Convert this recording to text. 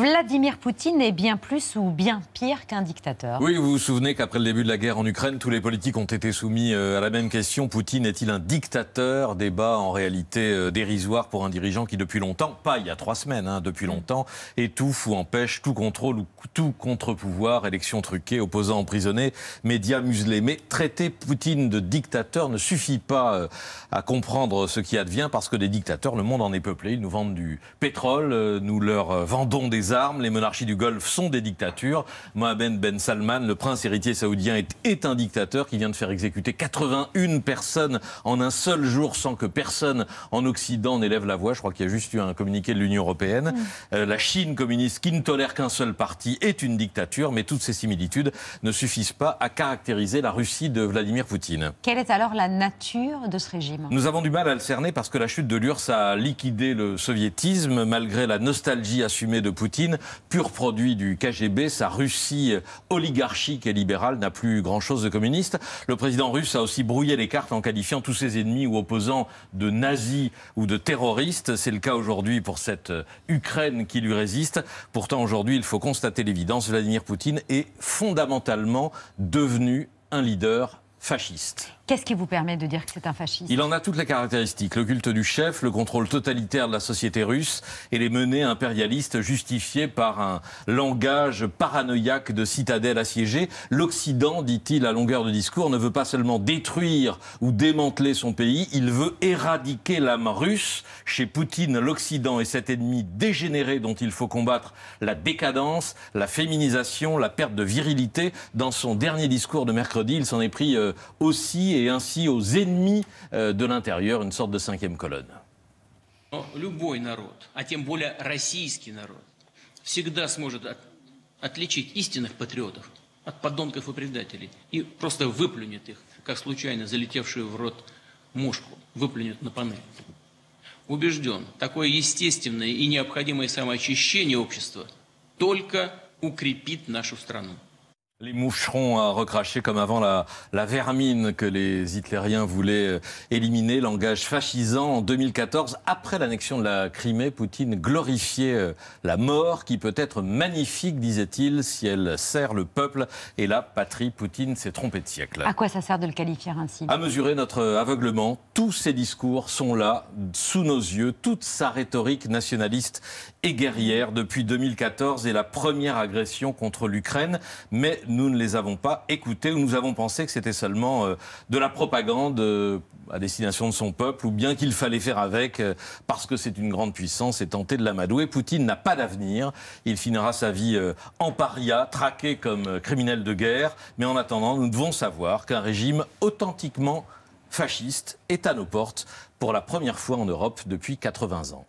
Vladimir Poutine est bien plus ou bien pire qu'un dictateur. Oui, vous vous souvenez qu'après le début de la guerre en Ukraine, tous les politiques ont été soumis euh, à la même question. Poutine est-il un dictateur Débat en réalité euh, dérisoire pour un dirigeant qui depuis longtemps, pas il y a trois semaines, hein, depuis mm. longtemps, étouffe ou empêche tout contrôle ou tout contre-pouvoir, élections truquées, opposants emprisonnés, médias muselés. Mais traiter Poutine de dictateur ne suffit pas euh, à comprendre ce qui advient parce que des dictateurs, le monde en est peuplé. Ils nous vendent du pétrole, nous leur vendons des armes. Les monarchies du Golfe sont des dictatures. Mohamed Ben Salman, le prince héritier saoudien, est, un dictateur qui vient de faire exécuter 81 personnes en un seul jour sans que personne en Occident n'élève la voix. Je crois qu'il y a juste eu un communiqué de l'Union européenne. Mm. Euh, la Chine communiste, qui ne tolère qu'un seul parti, est une dictature, mais toutes ces similitudes ne suffisent pas à caractériser la Russie de Vladimir Poutine. Quelle est alors la nature de ce régime Nous avons du mal à le cerner parce que la chute de l'URSS a liquidé le soviétisme, malgré la nostalgie assumée de Poutine Poutine, pur produit du KGB, sa Russie oligarchique et libérale n'a plus grand-chose de communiste. Le président russe a aussi brouillé les cartes en qualifiant tous ses ennemis ou opposants de nazis ou de terroristes. C'est le cas aujourd'hui pour cette Ukraine qui lui résiste. Pourtant, aujourd'hui, il faut constater l'évidence, Vladimir Poutine est fondamentalement devenu un leader fasciste. Qu'est-ce qui vous permet de dire que c'est un fasciste Il en a toutes les caractéristiques. Le culte du chef, le contrôle totalitaire de la société russe et les menées impérialistes justifiées par un langage paranoïaque de citadelle assiégée. L'Occident, dit-il à longueur de discours, ne veut pas seulement détruire ou démanteler son pays, il veut éradiquer l'âme russe. Chez Poutine, l'Occident est cet ennemi dégénéré dont il faut combattre la décadence, la féminisation, la perte de virilité. Dans son dernier discours de mercredi, il s'en est pris euh, aussi et ainsi aux ennemis euh, de l'intérieur, une sorte de cinquième colonne. Любой народ, а тем более российский народ, всегда сможет от, отличить истинных патриотов от подонков и предателей и просто выплюнет их, как случайно залетевшую в рот мушку, выплюнет на панель. Убежден, такое естественное и необходимое самоочищение общества только укрепит нашу страну. Les moucherons à recracher comme avant la, la, vermine que les hitlériens voulaient euh, éliminer, langage fascisant. En 2014, après l'annexion de la Crimée, Poutine glorifiait euh, la mort qui peut être magnifique, disait-il, si elle sert le peuple. Et la patrie, Poutine s'est trompé de siècle. À quoi ça sert de le qualifier ainsi À mesurer notre aveuglement, tous ces discours sont là, sous nos yeux, toute sa rhétorique nationaliste et guerrière depuis 2014 et la première agression contre l'Ukraine. Mais nous ne les avons pas écoutés ou nous avons pensé que c'était seulement euh, de la propagande euh, à destination de son peuple ou bien qu'il fallait faire avec euh, parce que c'est une grande puissance et tenter de l'amadouer. Poutine n'a pas d'avenir. Il finira sa vie en paria, traqué comme criminel de guerre. Mais en attendant, nous devons savoir qu'un régime authentiquement fasciste est à nos portes pour la première fois en Europe depuis 80 ans.